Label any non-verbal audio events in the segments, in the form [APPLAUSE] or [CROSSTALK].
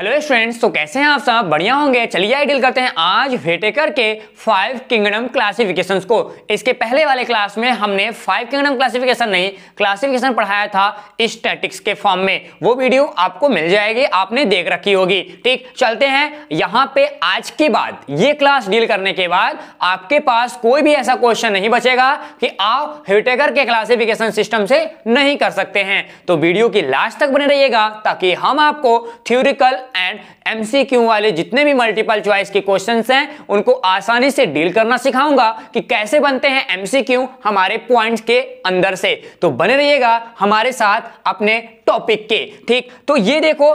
Hello students तो कैसे हैं आप सब बढ़िया होंगे चलिए डील करते हैं आज वेटेकर के फाइव किंगडम क्लासिफिकेशंस को इसके पहले वाले क्लास में हमने फाइव किंगडम क्लासिफिकेशन नहीं क्लासिफिकेशन पढ़ाया था स्टैटिक्स के फॉर्म में वो वीडियो आपको मिल जाएगी आपने देख रखी होगी ठीक चलते हैं यहाँ पे आज के बाद ये क्लास डील करने के बाद आपके पास कोई भी ऐसा क्वेश्चन नहीं बचेगा कि आप हेटेकर के क्लासिफिकेशन सिस्टम से नहीं कर सकते हैं तो वीडियो की लास्ट तक बने रहिएगा ताकि हम आपको थ्योरिकल एंड एमसीक्यू वाले जितने भी मल्टीपल चॉइस के क्वेश्चन हैं उनको आसानी से डील करना सिखाऊंगा कि कैसे बनते हैं एमसीक्यू हमारे पॉइंट के अंदर से तो बने रहिएगा हमारे साथ अपने टॉपिक के ठीक तो ये देखो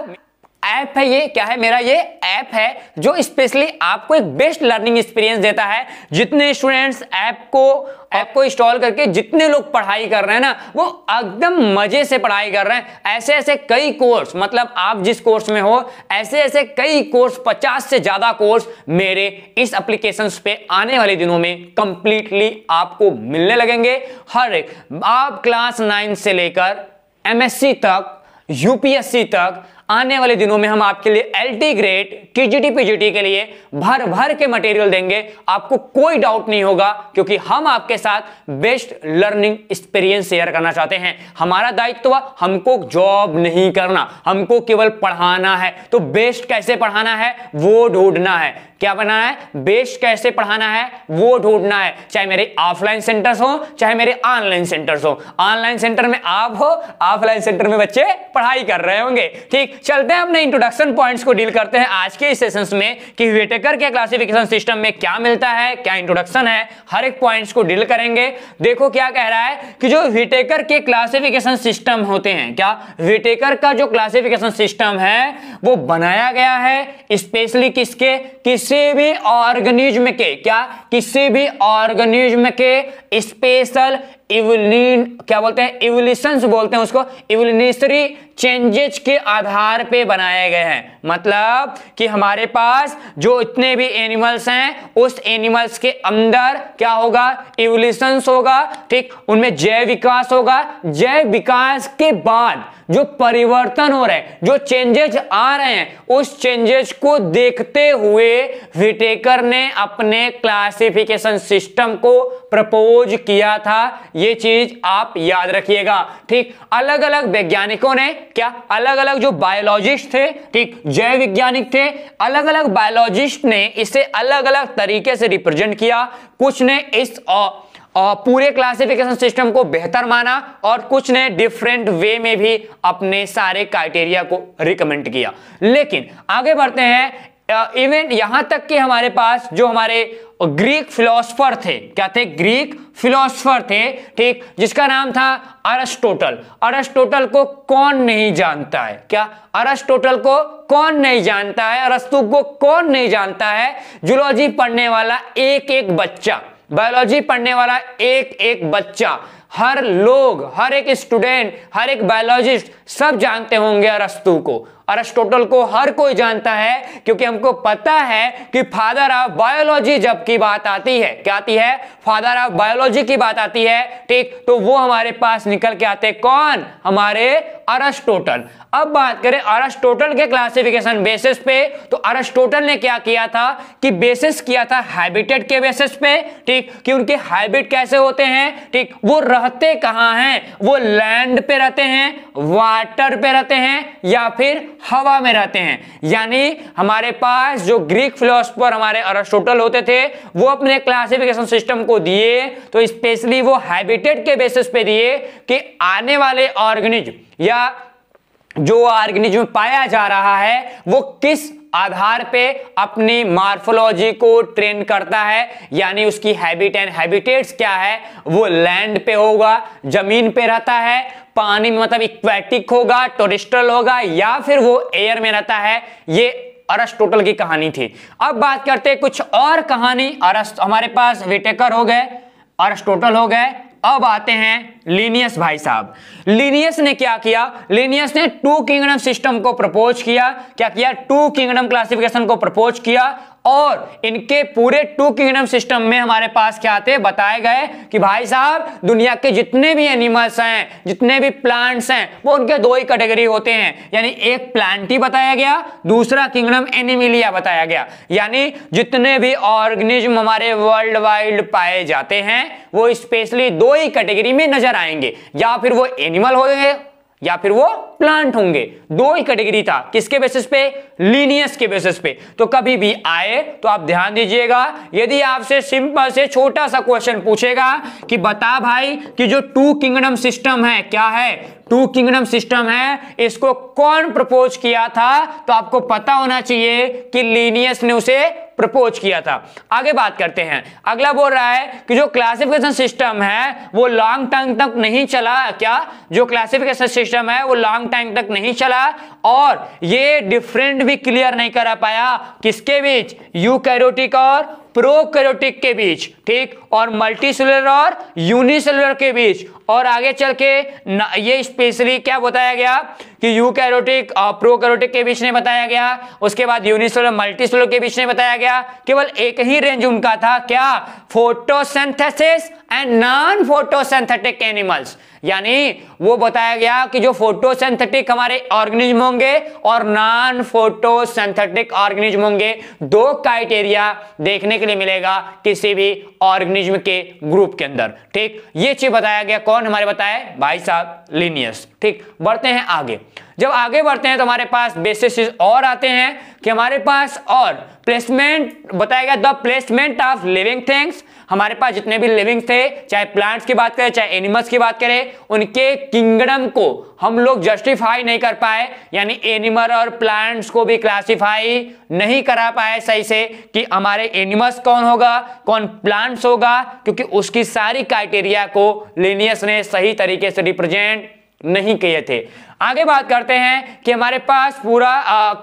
ऐप है ये क्या है मेरा ये ऐप है जो स्पेशली आपको एक बेस्ट लर्निंग एक्सपीरियंस देता है जितने स्टूडेंट्स ऐप को ऐप को इंस्टॉल करके जितने लोग पढ़ाई कर रहे हैं ना वो एकदम मजे से पढ़ाई कर रहे हैं ऐसे ऐसे कई कोर्स मतलब आप जिस कोर्स में हो ऐसे ऐसे कई कोर्स 50 से ज्यादा कोर्स मेरे इस एप्लीकेशन पे आने वाले दिनों में कंप्लीटली आपको मिलने लगेंगे हर एक आप क्लास नाइन से लेकर एमएससी तक यूपीएससी तक आने वाले दिनों में हम आपके लिए L T grade TGT PGT के लिए भर भर के मटेरियल देंगे आपको कोई डाउट नहीं होगा क्योंकि हम आपके साथ बेस्ट लर्निंग एक्सपीरियंस शेयर करना चाहते हैं हमारा दायित्व हमको जॉब नहीं करना हमको केवल पढ़ाना है तो बेस्ट कैसे पढ़ाना है वो ढूंढना है क्या बनाना है बेस्ट कैसे पढ़ाना है वो ढूंढना है चाहे मेरे ऑफलाइन सेंटर्स हो चाहे मेरे ऑनलाइन सेंटर्स हो ऑनलाइन सेंटर में आप हो ऑफलाइन सेंटर में बच्चे पढ़ाई कर रहे होंगे ठीक चलते हैं अपने इंट्रोडक्शन पॉइंट्स को डील करते हैं आज के इस सेशंस में कि वेटेकर के क्लासिफिकेशन सिस्टम में क्या मिलता है क्या इंट्रोडक्शन है हर एक पॉइंट्स को डील करेंगे देखो क्या कह रहा है कि जो वेटेकर के क्लासिफिकेशन सिस्टम होते हैं क्या वेटेकर का जो क्लासिफिकेशन सिस्टम है वो बनाया गया है स्पेशली किसके किसी भी ऑर्गेनिज्म के क्या किसी भी ऑर्गेनिज्म के स्पेशल इवलिन क्या बोलते हैं इवोल्यूशंस बोलते हैं उसको इवोल्यूशनरी चेंजेस के आधार पे बनाए गए हैं मतलब कि हमारे पास जो इतने भी एनिमल्स हैं उस एनिमल्स के अंदर क्या होगा इवोल्यूशंस होगा ठीक उनमें जैव विकास होगा जैव विकास के बाद जो परिवर्तन हो रहे हैं जो चेंजेस आ रहे हैं उस चेंजेस को देखते हुए विटेकर ने अपने क्लासिफिकेशन सिस्टम को प्रपोज किया था ये चीज आप याद रखिएगा ठीक अलग अलग वैज्ञानिकों ने क्या अलग अलग जो बायोलॉजिस्ट थे ठीक जैव वैज्ञानिक थे अलग अलग बायोलॉजिस्ट ने इसे अलग अलग तरीके से रिप्रेजेंट किया कुछ ने इस आ, आ, पूरे क्लासिफिकेशन सिस्टम को बेहतर माना और कुछ ने डिफरेंट वे में भी अपने सारे क्राइटेरिया को रिकमेंड किया लेकिन आगे बढ़ते हैं इवन uh, यहां तक कि हमारे पास जो हमारे ग्रीक फिलोसफर थे क्या थे ग्रीक फिलोसफर थे ठीक जिसका नाम था अरस्टोटल अरस्टोटल को कौन नहीं जानता है क्या अरस्टोटल को कौन नहीं जानता है अरस्तु को कौन नहीं जानता है जुलॉजी पढ़ने वाला एक एक बच्चा बायोलॉजी पढ़ने वाला एक एक बच्चा हर लोग हर एक स्टूडेंट हर एक बायोलॉजिस्ट सब जानते होंगे अरस्तु को अरेस्टोटल को हर कोई जानता है क्योंकि हमको पता है कि फादर ऑफ बायोलॉजी जब की बात आती है क्या आती है फादर ऑफ बायोलॉजी की बात आती है ठीक तो वो हमारे पास निकल के आते कौन हमारे अरेस्टोटल अब बात करें अरेस्टोटल के क्लासिफिकेशन बेसिस पे तो अरेस्टोटल ने क्या किया था कि बेसिस किया था हैबिटेट के बेसिस पे ठीक कि उनके हैबिट कैसे होते हैं ठीक वो रहते कहां हैं वो लैंड पे रहते हैं वाटर पे रहते हैं या फिर हवा में रहते हैं यानी हमारे पास जो ग्रीक फिलोसफर हमारे अरेस्टोटल होते थे वो अपने क्लासिफिकेशन सिस्टम को दिए तो स्पेशली वो हैबिटेट के बेसिस पे दिए कि आने वाले ऑर्गेनिज या जो ऑर्गेनिज्म पाया जा रहा है वो किस आधार पे अपनी मार्फोलॉजी को ट्रेन करता है यानी उसकी हैबिट एंड हैबिटेट्स क्या है वो लैंड पे होगा जमीन पे रहता है पानी में मतलब इक्वेटिक होगा टोरिस्टल होगा या फिर वो एयर में रहता है ये टोटल की कहानी थी अब बात करते हैं कुछ और कहानी अरस्ट हमारे पास विटेकर हो गए टोटल हो गए अब आते हैं लीनियस भाई साहब लीनियस ने क्या किया लीनियस ने टू किंगडम सिस्टम को प्रपोज किया क्या किया टू किंगडम क्लासिफिकेशन को प्रपोज किया और इनके पूरे टू किंगडम सिस्टम में हमारे पास क्या आते बताए गए कि भाई साहब दुनिया के जितने भी एनिमल्स हैं जितने भी प्लांट्स हैं वो उनके दो ही कैटेगरी होते हैं यानी एक प्लांट ही बताया गया दूसरा किंगडम एनिमिलिया बताया गया यानी जितने भी ऑर्गेनिज्म हमारे वर्ल्ड वाइड पाए जाते हैं वो स्पेशली दो ही कैटेगरी में नजर आएंगे या फिर वो एनिमल हो या फिर वो प्लांट होंगे दो ही कैटेगरी था किसके बेसिस पे लीनियस के बेसिस पे तो कभी भी आए तो आप ध्यान दीजिएगा यदि आपसे सिंपल से छोटा सा क्वेश्चन पूछेगा कि बता भाई कि जो टू किंगडम सिस्टम है क्या है टू किंगडम सिस्टम है इसको कौन प्रपोज किया था तो आपको पता होना चाहिए कि लीनियस ने उसे प्रपोज किया था आगे बात करते हैं अगला बोल रहा है कि जो क्लासिफिकेशन सिस्टम है वो लॉन्ग टर्म तक नहीं चला क्या जो क्लासिफिकेशन सिस्टम है वो लॉन्ग टाइम तक नहीं चला और ये डिफरेंट भी क्लियर नहीं करा पाया किसके बीच यू और प्रोकैरियोटिक के बीच ठीक और मल्टीसेलुलर और यूनिसेलुलर के बीच और आगे चल के ये स्पेशली क्या बताया गया कि यूकैरियोटिक और प्रोकैरियोटिक के बीच ने बताया गया उसके बाद यूनिसेलुलर मल्टीसेलुलर के बीच ने बताया गया केवल एक ही रेंज उनका था क्या photosynthesis and non photosynthetic animals यानी वो बताया गया कि जो फोटोसिंथेटिक हमारे ऑर्गेनिज्म होंगे और नॉन फोटोसिंथेटिक ऑर्गेनिज्म होंगे दो क्राइटेरिया देखने के लिए मिलेगा किसी भी ऑर्गेनिज्म के ग्रुप के अंदर ठीक ये चीज बताया गया कौन हमारे बताए भाई साहब लिनियस ठीक बढ़ते हैं आगे जब आगे बढ़ते हैं तो हमारे पास बेसिस और आते हैं कि हमारे पास और प्लेसमेंट बताया गया the placement of living things हमारे पास जितने भी लिविंग थे चाहे प्लांट्स की बात करें चाहे एनिमल्स की बात करें उनके किंगडम को हम लोग जस्टिफाई नहीं कर पाए यानी एनिमल और प्लांट्स को भी क्लासिफाई नहीं करा पाए सही से कि हमारे एनिमल्स कौन होगा कौन प्लांट्स होगा क्योंकि उसकी सारी क्राइटेरिया को लेनियस ने सही तरीके से रिप्रेजेंट नहीं किए थे आगे बात करते हैं कि हमारे पास पूरा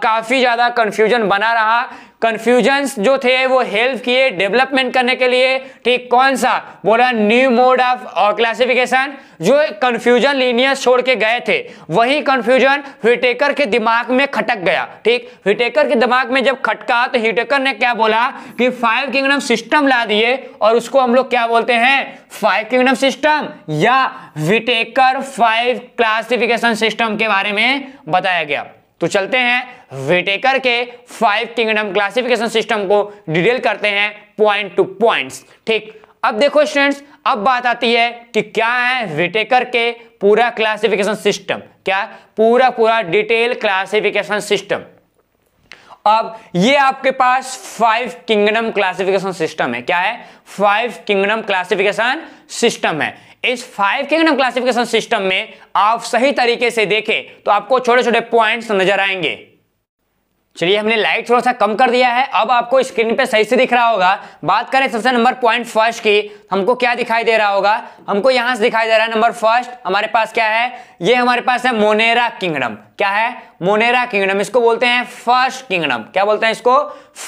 काफ़ी ज़्यादा कंफ्यूजन बना रहा कन्फ्यूजन्स जो थे वो हेल्प किए डेवलपमेंट करने के लिए ठीक कौन सा बोला न्यू मोड ऑफ क्लासिफिकेशन जो कन्फ्यूजन लीनियस छोड़ के गए थे वही कन्फ्यूजन हिटेकर के दिमाग में खटक गया ठीक हिटेकर के दिमाग में जब खटका तो हिटेकर ने क्या बोला कि फाइव किंगडम सिस्टम ला दिए और उसको हम लोग क्या बोलते हैं फाइव किंगडम सिस्टम या Whittaker five classification system kingdom के बारे में बताया गया तो चलते हैं वेटेकर के फाइव किंगडम क्लासिफिकेशन सिस्टम को डिटेल करते हैं पॉइंट टू पॉइंट्स ठीक अब देखो स्टूडेंट्स अब बात आती है कि क्या है वेटेकर के पूरा क्लासिफिकेशन सिस्टम क्या पूरा पूरा डिटेल क्लासिफिकेशन सिस्टम अब ये आपके पास फाइव किंगडम क्लासिफिकेशन सिस्टम है क्या है फाइव किंगडम क्लासिफिकेशन सिस्टम है इस फाइव किंगडम क्लासिफिकेशन सिस्टम में आप सही तरीके से देखें तो आपको छोटे छोटे पॉइंट्स नजर आएंगे चलिए हमने लाइट थोड़ा सा कम कर दिया है अब आपको स्क्रीन पे सही से दिख रहा होगा बात करें सबसे नंबर पॉइंट फर्स्ट की हमको क्या दिखाई दे रहा होगा हमको यहां से दिखाई दे रहा है नंबर फर्स्ट हमारे पास क्या है ये हमारे पास है मोनेरा किंगडम क्या है मोनेरा किंगडम इसको बोलते हैं फर्स्ट किंगडम क्या बोलते हैं इसको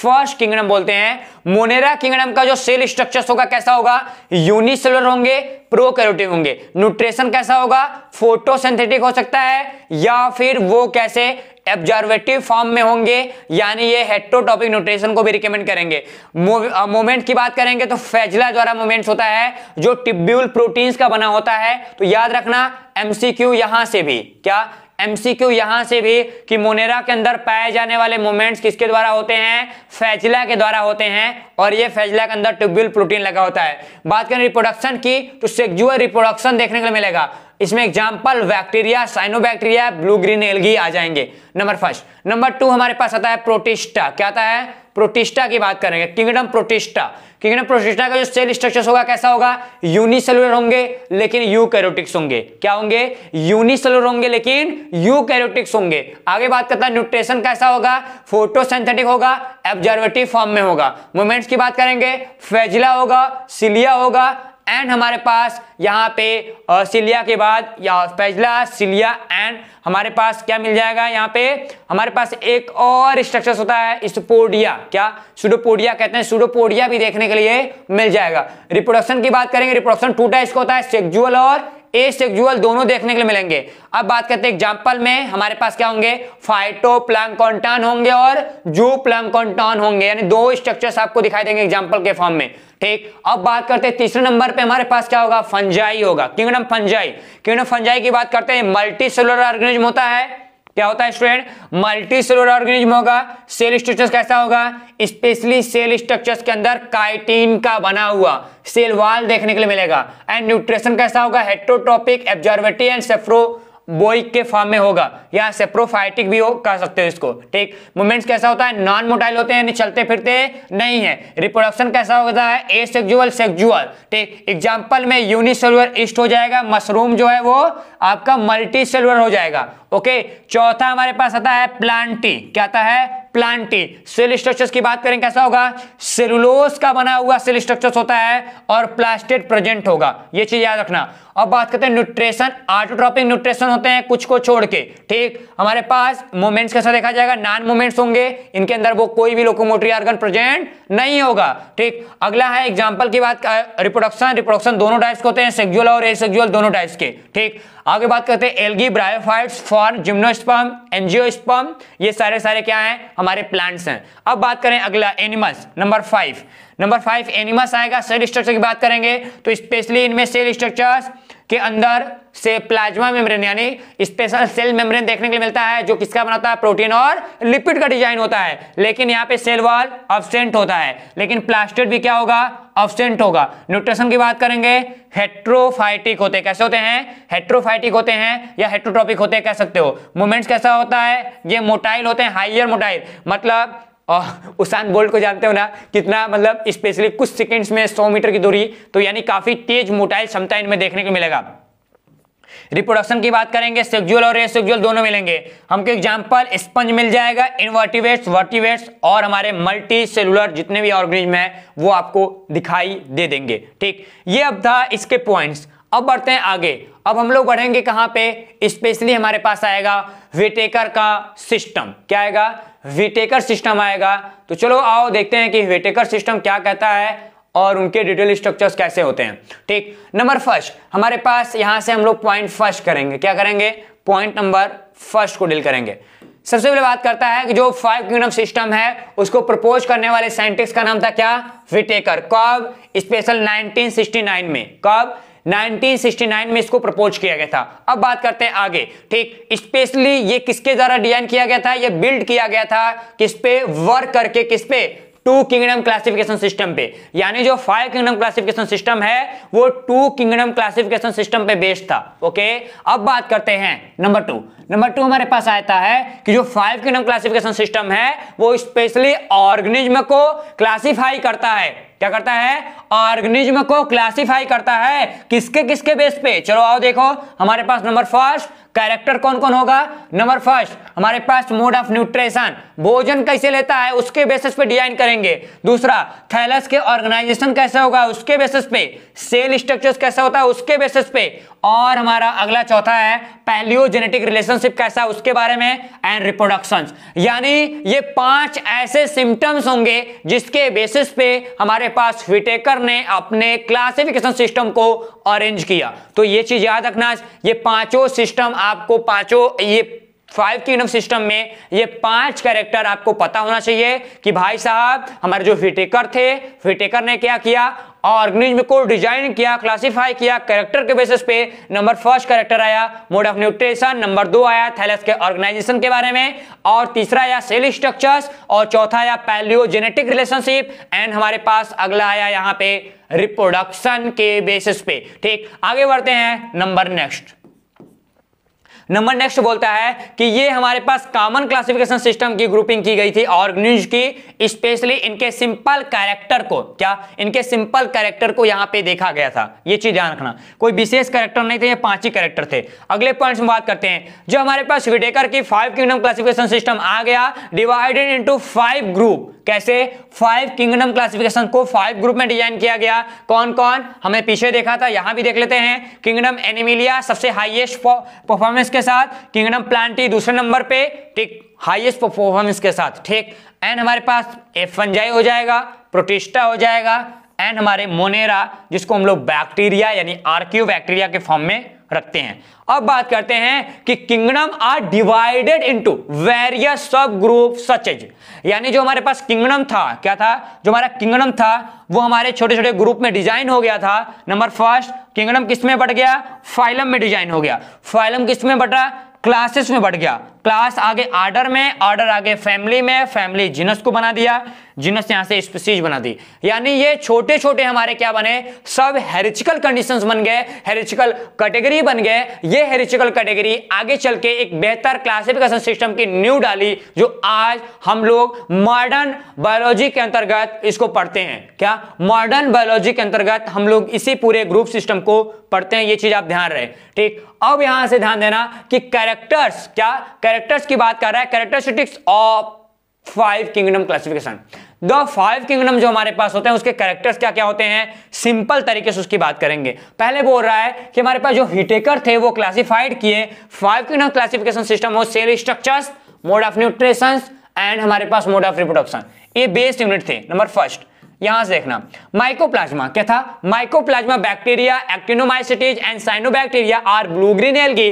फर्स्ट किंगडम बोलते हैं मोनेरा किंगडम का जो सेल स्ट्रक्चर होगा कैसा होगा यूनिसेलर होंगे प्रोकैरियोटिक होंगे न्यूट्रेशन कैसा होगा फोटोसिंथेटिक हो सकता है या फिर वो कैसे एब्जर्वेटिव फॉर्म में होंगे यानी ये हेट्रोटॉपिक नोटेशन को भी रिकमेंड करेंगे मोमेंट की बात करेंगे तो फैजला द्वारा मोमेंट्स होता है जो टिब्यूल प्रोटीन्स का बना होता है तो याद रखना एमसीक्यू यहां से भी क्या एमसीक्यू यहां से भी कि मोनेरा के अंदर पाए जाने वाले मोमेंट्स किसके द्वारा होते हैं फैजला के द्वारा होते हैं और ये फैजला के अंदर ट्यूब्यूल प्रोटीन लगा होता है बात करें रिप्रोडक्शन की तो सेक्जुअल रिप्रोडक्शन देखने को मिलेगा इसमें example bacteria cyanobacteria blue green algae आ जाएंगे नंबर फर्स्ट नंबर टू हमारे पास आता है प्रोटिस्टा क्या आता है प्रोटिस्टा की बात करेंगे किंगडम प्रोटिस्टा किंगडम प्रोटिस्टा का जो सेल स्ट्रक्चर होगा कैसा होगा यूनिसेलुलर होंगे लेकिन यू कैरोटिक्स होंगे क्या होंगे यूनिसेलुलर होंगे लेकिन यू कैरोटिक्स होंगे आगे बात करता है न्यूट्रेशन कैसा होगा फोटोसेंथेटिक होगा एब्जर्वेटिव फॉर्म में होगा मोमेंट्स की बात करेंगे फेजिला होगा सिलिया होगा एंड हमारे पास यहाँ पे सिलिया के बाद या सिलिया एंड हमारे पास क्या मिल जाएगा यहाँ पे हमारे पास एक और स्ट्रक्चर होता है स्टोपोडिया क्या सुडोपोडिया कहते हैं सुडोपोडिया भी देखने के लिए मिल जाएगा रिप्रोडक्शन की बात करेंगे रिप्रोडक्शन टू इसको का होता है सेक्जुअल और ए सेक्जुअल दोनों देखने के लिए मिलेंगे अब बात करते हैं एग्जाम्पल में हमारे पास क्या होंगे फाइटो प्लांकॉन्टॉन होंगे और जू प्लांकॉन्टॉन होंगे यानी दो स्ट्रक्चर्स आपको दिखाई देंगे एग्जाम्पल के फॉर्म में ठीक अब बात करते हैं तीसरे नंबर पे हमारे पास क्या होगा फंजाई होगा किंगडम फंजाई किंगडम फंजाई की बात करते हैं मल्टी सेलुलर ऑर्गेनिज्म होता है क्या होता है स्टूडेंट मल्टी सेलर ऑर्गेनिज्म होगा सेल स्ट्रक्चर कैसा होगा स्पेशली सेल स्ट्रक्चर्स के अंदर काइटीन का बना हुआ सेल वाल देखने के लिए मिलेगा एंड न्यूट्रिशन कैसा होगा हेट्रोटॉपिक एब्जॉर्वेटी एंड सेफ्रो बोइक के फॉर्म में होगा या सेप्रोफाइटिक भी हो कह सकते हो इसको ठीक मूवमेंट्स कैसा होता है नॉन मोटाइल होते हैं चलते फिरते हैं? नहीं है रिप्रोडक्शन कैसा होता है ए सेक्जुअल सेक्जुअल ठीक एग्जाम्पल में यूनिसेलुलर ईस्ट हो जाएगा मशरूम जो है वो आपका मल्टी सेलुलर हो जाएगा ओके चौथा हमारे पास आता है प्लांटी क्या आता है प्लांटी सेल स्ट्रक्चर्स की बात करें कैसा होगा सेलुलोस का बना हुआ सेल स्ट्रक्चर्स होता है और प्लास्टिड प्रेजेंट होगा ये चीज याद रखना अब बात करते हैं न्यूट्रेशन आर्टोट्रॉपिक न्यूट्रेशन होते हैं कुछ को छोड़ के ठीक हमारे पास मोमेंट्स कैसा देखा जाएगा नॉन मोमेंट्स होंगे इनके अंदर वो कोई भी लोकोमोटरी आर्गन प्रेजेंट नहीं होगा ठीक अगला है एग्जाम्पल की बात रिप्रोडक्शन रिप्रोडक्शन दोनों टाइप्स के होते हैं सेक्जुअल और एसेक्जुअल दोनों टाइप्स के ठीक आगे बात करते हैं algae bryophytes for gymnosperm angiosperm ये सारे सारे क्या हैं हमारे प्लांट्स हैं अब बात करें अगला animals number five number five animals आएगा सेल स्ट्रक्चर की बात करेंगे तो स्पेशली इनमें सेल स्ट्रक्चर्स के अंदर से प्लाज्मा मेम्ब्रेन यानी स्पेशल सेल मेम्ब्रेन देखने के लिए मिलता है जो किसका बनाता है प्रोटीन और लिपिड का डिजाइन होता है लेकिन यहाँ पे सेल वॉल अब्सेंट होता है लेकिन प्लास्टिड भी क्या होगा अबसेंट होगा न्यूट्रेशन की बात करेंगे हेट्रोफाइटिक होते कैसे होते हैं हेट्रोफाइटिक होते हैं या हेट्रोट्रॉपिक होते कह सकते हो मूवमेंट्स कैसा होता है ये मोटाइल होते हैं हाइयर मोटाइल मतलब उसान बोल्ट को जानते हो ना कितना मतलब स्पेशली कुछ सेकेंड्स में 100 मीटर की दूरी तो यानी काफी तेज मोटाइल क्षमता इनमें देखने को मिलेगा रिप्रोडक्शन की बात करेंगे सेक्जुअल और एसेक्जुअल दोनों मिलेंगे हमको एग्जाम्पल स्पंज मिल जाएगा इनवर्टिवेट्स वर्टिवेट्स और हमारे मल्टी सेलुलर जितने भी ऑर्गेनिज्म है वो आपको दिखाई दे देंगे ठीक ये अब था इसके पॉइंट्स अब बढ़ते हैं आगे अब हम लोग बढ़ेंगे कहाँ पे स्पेशली हमारे पास आएगा वेटेकर का सिस्टम क्या आएगा वेटेकर सिस्टम आएगा तो चलो आओ देखते हैं कि वेटेकर सिस्टम क्या कहता है और उनके डिटेल स्ट्रक्चर्स कैसे होते हैं ठीक नंबर फर्स्ट हमारे पास यहां से हम लोग पॉइंट फर्स्ट करेंगे क्या करेंगे पॉइंट नंबर फर्स्ट को डील करेंगे सबसे पहले बात करता है कि जो फाइव किंगडम सिस्टम है उसको प्रपोज करने वाले साइंटिस्ट का नाम था क्या विटेकर कब स्पेशल 1969 में कब 1969 में इसको प्रपोज किया गया था अब बात करते हैं आगे ठीक स्पेशली ये किसके द्वारा डिजाइन किया गया था ये बिल्ड किया गया था किस पे वर्क करके किस पे टू किंगडम क्लासिफिकेशन सिस्टम पे यानी जो फाइव किंगडम क्लासिफिकेशन सिस्टम है वो टू किंगडम क्लासिफिकेशन सिस्टम पे बेस्ड था ओके अब बात करते हैं नंबर टू नंबर टू हमारे पास आता है कि जो फाइव किंगडम क्लासिफिकेशन सिस्टम है वो स्पेशली ऑर्गेनिज्म को क्लासिफाई करता है क्या करता है ऑर्गेनिज्म को क्लासिफाई करता है किसके किसके बेस पे चलो आओ देखो हमारे पास नंबर फर्स्ट कैरेक्टर कौन कौन होगा नंबर फर्स्ट हमारे पास मोड ऑफ न्यूट्रिशन भोजन कैसे लेता है उसके बेसिस पे डिजाइन करेंगे दूसरा थैलस के ऑर्गेनाइजेशन कैसे होगा उसके बेसिस पे सेल स्ट्रक्चर्स कैसा होता है उसके बेसिस पे और हमारा अगला चौथा है पैलियोजेनेटिक रिलेशन रिलेशनशिप कैसा है उसके बारे में एंड रिप्रोडक्शन यानी ये पांच ऐसे सिम्टम्स होंगे जिसके बेसिस पे हमारे पास फिटेकर ने अपने क्लासिफिकेशन सिस्टम को अरेंज किया तो ये चीज याद रखना ये पांचों सिस्टम आपको पांचों ये फाइव किंगडम सिस्टम में ये पांच कैरेक्टर आपको पता होना चाहिए कि भाई साहब हमारे जो फिटेकर थे फिटेकर ने क्या किया ऑर्गेनिज्म को डिजाइन किया क्लासिफाई किया कैरेक्टर के बेसिस पे नंबर फर्स्ट कैरेक्टर आया मोड ऑफ न्यूट्रिशन नंबर दो आया थैलस के ऑर्गेनाइजेशन के बारे में और तीसरा आया सेल स्ट्रक्चर्स और चौथा आया पैलियोजेनेटिक रिलेशनशिप एंड हमारे पास अगला आया यहाँ पे रिप्रोडक्शन के बेसिस पे ठीक आगे बढ़ते हैं नंबर नेक्स्ट नंबर नेक्स्ट बोलता है कि ये हमारे पास कॉमन क्लासिफिकेशन सिस्टम की ग्रुपिंग की गई थी ऑर्गनिज की स्पेशली इनके सिंपल कैरेक्टर को क्या इनके सिंपल कैरेक्टर को यहां पे देखा गया था ये चीज ध्यान रखना कोई विशेष कैरेक्टर नहीं थे ये पांच ही कैरेक्टर थे अगले पॉइंट में बात करते हैं जो हमारे पास विडेकर की फाइव किंगडम क्लासिफिकेशन सिस्टम आ गया डिवाइडेड इंटू फाइव ग्रुप कैसे फाइव किंगडम क्लासिफिकेशन को फाइव ग्रुप में डिजाइन किया गया कौन कौन हमें पीछे देखा था यहां भी देख लेते हैं किंगडम एनिमिलिया सबसे हाईएस्ट परफॉर्मेंस के के साथ किंगडम प्लांटी दूसरे नंबर पे ठीक हाईएस्ट परफॉर्मेंस के साथ ठीक एंड हमारे पास एफ हो जाएगा प्रोटेस्टा हो जाएगा एंड हमारे मोनेरा जिसको हम लोग बैक्टीरिया यानी आरक्यू बैक्टीरिया के फॉर्म में रखते हैं अब बात करते हैं कि kingdom are divided into various subgroup such as यानी जो हमारे पास किंगडम था क्या था जो हमारा किंगडम था वो हमारे छोटे छोटे ग्रुप में डिजाइन हो गया था नंबर फर्स्ट किंगडम किस में बट गया फाइलम में डिजाइन हो गया फाइलम किस में बटा क्लासेस में बढ़ गया क्लास आगे आर्डर में आर्डर आगे फैमिली में फैमिली जीनस को बना दिया जीनस यहां से स्पीसीज बना दी यानी ये छोटे छोटे हमारे क्या बने सब हेरिचिकल कंडीशन बन गए हेरिचिकल कैटेगरी बन गए ये हेरिचिकल कैटेगरी आगे चल के एक बेहतर क्लासिफिकेशन सिस्टम की न्यू डाली जो आज हम लोग मॉडर्न बायोलॉजी के अंतर्गत इसको पढ़ते हैं क्या मॉडर्न बायोलॉजी के अंतर्गत हम लोग इसी पूरे ग्रुप सिस्टम को पढ़ते हैं ये चीज आप ध्यान रहे ठीक अब यहां से ध्यान देना कि कैरेक्टर्स क्या कैरेक्टर्स की बात कर रहा है characteristics of five kingdom classification the five kingdom जो हमारे पास होते हैं उसके कैरेक्टर्स क्या क्या होते हैं सिंपल तरीके से उसकी बात करेंगे पहले बोल रहा है कि हमारे पास जो हिटेकर थे वो क्लासिफाइड किए फाइव किंगडम क्लासिफिकेशन सिस्टम हो cell structures mode of nutrition and हमारे पास मोड ऑफ रिप्रोडक्शन ये बेस्ड यूनिट थे नंबर फर्स्ट यहां से देखना माइकोप्लाज्मा क्या था mycoplasma bacteria actinomycetes and cyanobacteria or blue green algae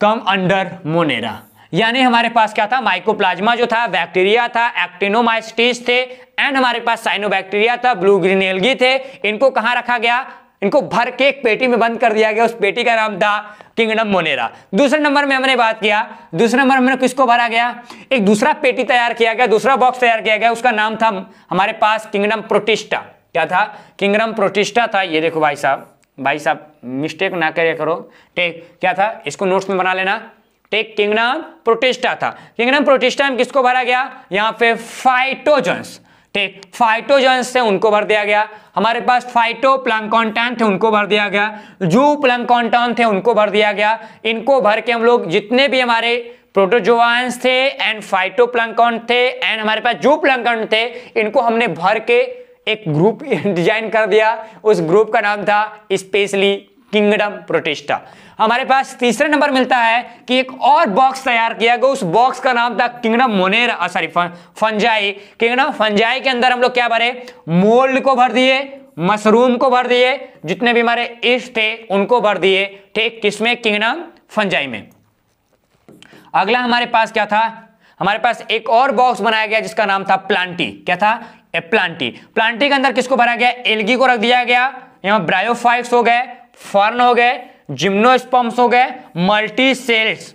come under Monera यानी हमारे पास क्या था माइकोप्लाज्मा जो था बैक्टीरिया था एक्टिनोमाइस्टिस थे एंड हमारे पास साइनोबैक्टीरिया था ब्लू ग्रीन एलगी थे इनको कहां रखा गया इनको भर के एक पेटी में बंद कर दिया गया उस पेटी का नाम था किंगडम मोनेरा दूसरे नंबर में हमने बात किया दूसरे नंबर में किसको भरा गया एक दूसरा पेटी तैयार किया गया दूसरा बॉक्स तैयार किया गया उसका नाम था हमारे पास किंगडम प्रोटिस्टा क्या था किंगडम प्रोटिस्टा था ये देखो भाई साहब भाई साहब मिस्टेक ना करे करो ठीक क्या था इसको नोट्स में बना लेना टेक किंगडम प्रोटेस्टा था किंगडम प्रोटेस्टा में किसको भरा गया यहाँ पे फाइटोजन्स ठीक फाइटोजन्स से उनको भर दिया गया हमारे पास फाइटो प्लंकॉन्टन थे उनको भर दिया गया जू प्लंकॉन्टन थे उनको भर दिया गया इनको भर के हम लोग जितने भी हमारे प्रोटोजोआंस थे एंड फाइटो प्लंकॉन थे एंड हमारे पास जू प्लंकॉन थे इनको हमने भर के एक ग्रुप डिजाइन [LAUGHS] कर दिया उस ग्रुप का नाम था स्पेशली किंगडम प्रोटेस्टा हमारे पास तीसरे नंबर मिलता है कि एक और बॉक्स तैयार किया गया उस बॉक्स का नाम था kingdom Monera sorry Fungi kingdom Fungi के अंदर हम लोग क्या भरे मोल्ड को भर दिए मशरूम को भर दिए जितने भी हमारे इष्ट थे उनको भर दिए ठीक किसमें किंगडम फंजाई में अगला हमारे पास क्या था हमारे पास एक और बॉक्स बनाया गया जिसका नाम था प्लांटी क्या था ए प्लांटी प्लांटी के अंदर किसको भरा गया एलगी को रख दिया गया यहां ब्रायोफाइट्स हो गए फर्न हो गए जिम्नोस्पम्स हो गए मल्टी सेल्स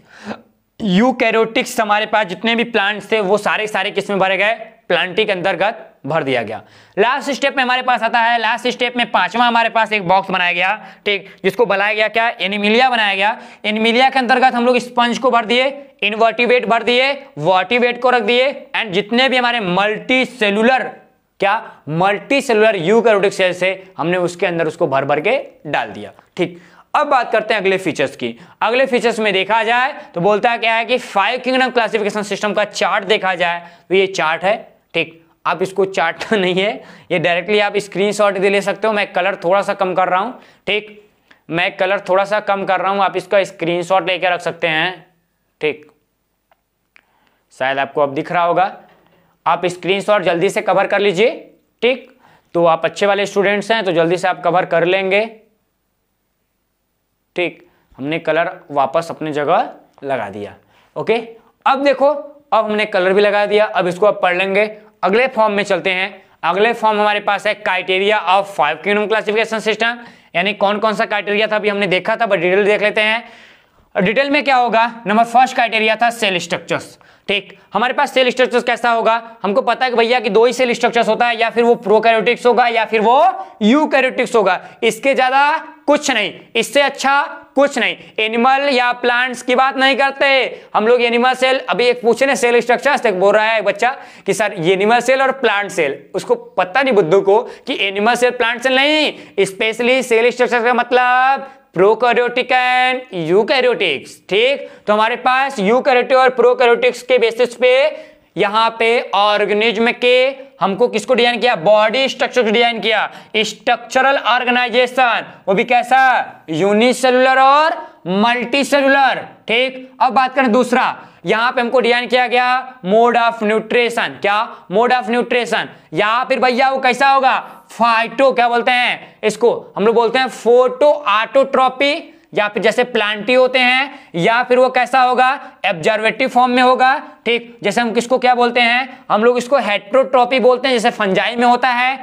यूकैरियोटिक्स हमारे पास जितने भी प्लांट्स थे वो सारे सारे किसमें भरे गए प्लांटिक अंतर्गत भर दिया गया लास्ट स्टेप में हमारे पास आता है लास्ट स्टेप में पांचवा हमारे पास एक बॉक्स बनाया गया ठीक जिसको बनाया गया क्या एनिमिलिया बनाया गया एनिमिलिया के अंतर्गत हम लोग स्पंज को भर दिए इनवर्टिवेट भर दिए वर्टिवेट को रख दिए एंड जितने भी हमारे मल्टी सेलुलर क्या multi cellular eukaryotic cells से हमने उसके अंदर उसको भर भर के डाल दिया ठीक अब बात करते हैं अगले फीचर्स की अगले फीचर्स में देखा जाए तो बोलता है क्या है कि फाइव किंगडम क्लासिफिकेशन सिस्टम का चार्ट देखा जाए तो ये चार्ट है ठीक आप इसको चार्ट तो नहीं है ये डायरेक्टली आप शॉट दे ले सकते हो मैं कलर थोड़ा सा कम कर रहा हूँ ठीक मैं कलर थोड़ा सा कम कर रहा हूँ आप इसका शॉट लेकर रख सकते हैं ठीक शायद आपको अब दिख रहा होगा आप शॉट जल्दी से कवर कर लीजिए ठीक तो आप अच्छे वाले स्टूडेंट्स हैं तो जल्दी से आप कवर कर लेंगे ठीक हमने कलर वापस अपने जगह लगा दिया ओके अब देखो अब हमने कलर भी लगा दिया अब इसको आप पढ़ लेंगे अगले फॉर्म में चलते हैं अगले फॉर्म हमारे पास है criteria of five kingdom classification system यानी कौन कौन सा क्राइटेरिया था अभी हमने देखा था बट डिटेल देख लेते हैं डिटेल में क्या होगा नंबर फर्स्ट क्राइटेरिया था सेल स्ट्रक्चर्स ठीक हमारे पास सेल स्ट्रक्चर्स कैसा होगा हमको पता है कि भैया कि दो ही सेल स्ट्रक्चर्स होता है या फिर वो प्रोकैरियोटिक्स होगा या फिर वो यूकैरियोटिक्स होगा इसके ज्यादा कुछ नहीं इससे अच्छा कुछ नहीं एनिमल या प्लांट्स की बात नहीं करते हम लोग एनिमल सेल अभी एक पूछे ना सेल स्ट्रक्चर से बोल रहा है बच्चा कि सर एनिमल सेल और प्लांट सेल उसको पता नहीं बुद्धू को कि एनिमल सेल प्लांट सेल नहीं स्पेशली सेल स्ट्रक्चर का मतलब प्रोकैरियोटिक एंड यूकैरियोटिक्स ठीक तो हमारे पास यूकैरियोटिक और प्रोकैरियोटिक्स के बेसिस पे यहां पे ऑर्गेनिज्म के हमको किसको डिजाइन किया बॉडी स्ट्रक्चर को डिजाइन किया स्ट्रक्चरल ऑर्गेनाइजेशन वो भी कैसा यूनिसेलुलर और मल्टी सेलुलर ठीक अब बात करें दूसरा यहां पे हमको डिजाइन किया गया मोड ऑफ न्यूट्रिशन क्या मोड ऑफ न्यूट्रिशन या फिर भैया वो कैसा होगा फाइटो क्या बोलते हैं इसको हम लोग बोलते हैं फोटो आटोट्रॉपी या फिर जैसे प्लांटी होते हैं या फिर वो कैसा होगा एब्जर्वेटिव फॉर्म में होगा ठीक जैसे हम किसको क्या बोलते हैं हम लोग इसको हेट्रोट्रॉपी बोलते हैं जैसे फंजाई में होता है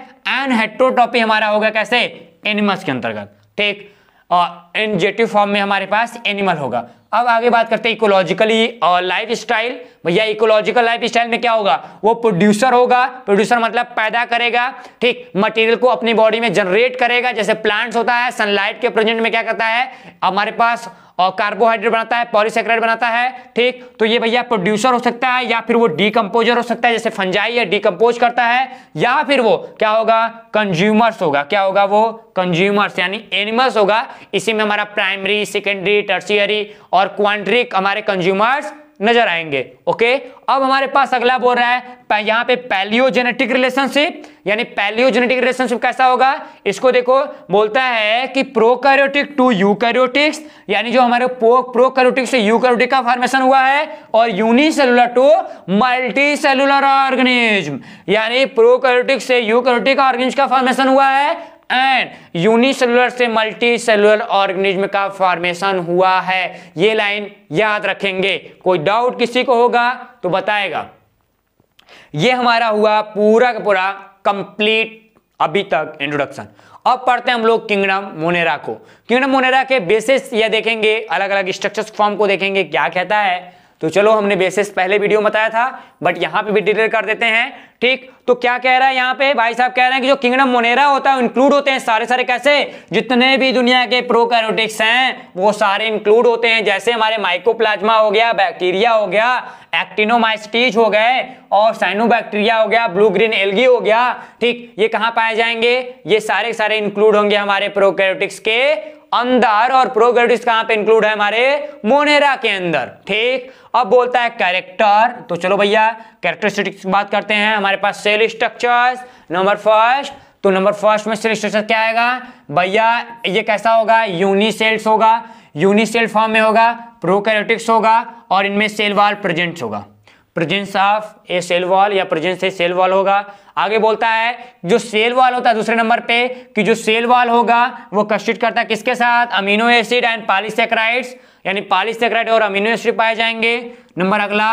एन हेट्रोट्रॉपी हमारा होगा कैसे एनिमल्स के अंतर्गत ठीक और एनजेटिव फॉर्म में हमारे पास एनिमल होगा अब आगे बात करते हैं इकोलॉजिकली लाइफ स्टाइल भैया इकोलॉजिकल लाइफ स्टाइल में क्या होगा वो प्रोड्यूसर होगा प्रोड्यूसर मतलब पैदा करेगा ठीक मटेरियल को अपनी बॉडी में जनरेट करेगा जैसे प्लांट्स होता है सनलाइट के प्रेजेंट में क्या करता है हमारे पास और कार्बोहाइड्रेट बनाता है पॉलीसेक्राइड बनाता है ठीक तो ये भैया प्रोड्यूसर हो सकता है या फिर वो डीकम्पोजर हो सकता है जैसे फंजाई या डीकम्पोज करता है या फिर वो क्या होगा कंज्यूमर्स होगा क्या होगा वो कंज्यूमर्स यानी एनिमल्स होगा इसी में हमारा प्राइमरी सेकेंडरी टर्सियरी और क्वांट्रिक हमारे कंज्यूमर्स नजर आएंगे ओके अब हमारे पास अगला बोल रहा है यहां पे पैलियोजेनेटिक रिलेशनशिप यानी पैलियोजेनेटिक रिलेशनशिप कैसा होगा इसको देखो बोलता है कि प्रोकैरियोटिक टू यूकैरियोटिक्स यानी जो हमारे प्रोकैरियोटिक से यूकैरियोटिक का फॉर्मेशन हुआ है और यूनिसेलुलर टू मल्टी ऑर्गेनिज्म यानी प्रोकैरियोटिक से यूकैरियोटिक ऑर्गेनिज्म का फॉर्मेशन हुआ है एंड यूनिसेलुलर से मल्टी सेलुलर ऑर्गेनिज्म का फॉर्मेशन हुआ है ये लाइन याद रखेंगे कोई डाउट किसी को होगा तो बताएगा ये हमारा हुआ पूरा का पूरा कंप्लीट अभी तक इंट्रोडक्शन अब पढ़ते हैं हम लोग किंगडम मोनेरा को किंगडम मोनेरा के बेसिस या देखेंगे अलग अलग स्ट्रक्चर्स फॉर्म को देखेंगे क्या कहता है तो चलो हमने बेसिस पहले वीडियो में बताया था बट यहाँ पे भी डिटेल कर देते हैं ठीक तो क्या कह रहा है यहाँ पे भाई साहब कह रहे हैं कि जो किंगडम मोनेरा होता है इंक्लूड होते हैं सारे सारे कैसे जितने भी दुनिया के प्रोकैरियोटिक्स हैं वो सारे इंक्लूड होते हैं जैसे हमारे माइकोप्लाज्मा हो गया बैक्टीरिया हो गया एक्टिनोमाइस्टीज हो गए और साइनोबैक्टीरिया हो गया ब्लू ग्रीन एल्गी हो गया ठीक ये कहाँ पाए जाएंगे ये सारे सारे इंक्लूड होंगे हमारे प्रोकैरियोटिक्स के अंदर और प्रोग्रेटिस कहां पे इंक्लूड है हमारे मोनेरा के अंदर ठीक अब बोलता है कैरेक्टर तो चलो भैया कैरेक्टरिस्टिक्स बात करते हैं हमारे पास सेल स्ट्रक्चर्स नंबर फर्स्ट तो नंबर फर्स्ट में सेल स्ट्रक्चर क्या आएगा भैया ये कैसा होगा यूनिसेल्स होगा यूनिसेल फॉर्म में होगा प्रोकैरियोटिक्स होगा और इनमें सेल वाल प्रेजेंट्स होगा presence of a cell wall या प्रेजेंस ए सेल वॉल होगा आगे बोलता है जो सेल वॉल होता है दूसरे नंबर पे कि जो सेल वॉल होगा वो कंस्टिट करता है किसके साथ अमीनो एसिड एंड पॉलीसेक्राइड्स यानी पॉलीसेक्राइड और अमीनो एसिड पाए जाएंगे नंबर अगला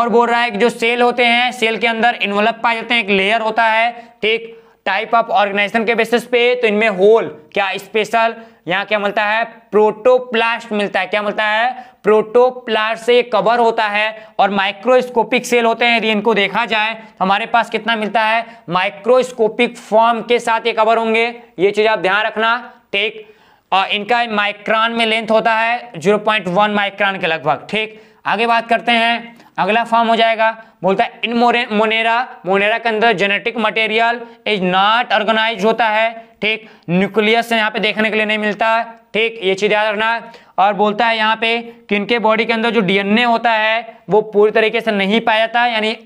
और बोल रहा है कि जो सेल होते हैं सेल के अंदर इन्वलप पाए जाते हैं एक लेयर होता है ठीक टाइप ऑफ ऑर्गेनाइजेशन के बेसिस पे तो इनमें होल क्या स्पेशल यहाँ क्या मिलता है प्रोटोप्लास्ट मिलता है क्या मिलता है प्रोटोप्लास्ट से कवर होता है और माइक्रोस्कोपिक सेल होते हैं यदि इनको देखा जाए तो हमारे पास कितना मिलता है माइक्रोस्कोपिक फॉर्म के साथ ये कवर होंगे ये चीज़ आप ध्यान रखना ठीक और इनका माइक्रॉन में लेंथ होता है वन माइक्रॉन के लगभग ठीक आगे बात करते हैं अगला फॉर्म हो जाएगा बोलता है इन मोनेरा मोनेरा के अंदर genetic material is not organise होता है ठीक न्यूक्लियस यहाँ पे देखने के लिए नहीं मिलता ठीक ये चीज़ याद रखना और बोलता है यहाँ पे कि इनके बॉडी के अंदर जो डीएनए होता है वो पूरी तरीके से नहीं पाया जाता यानी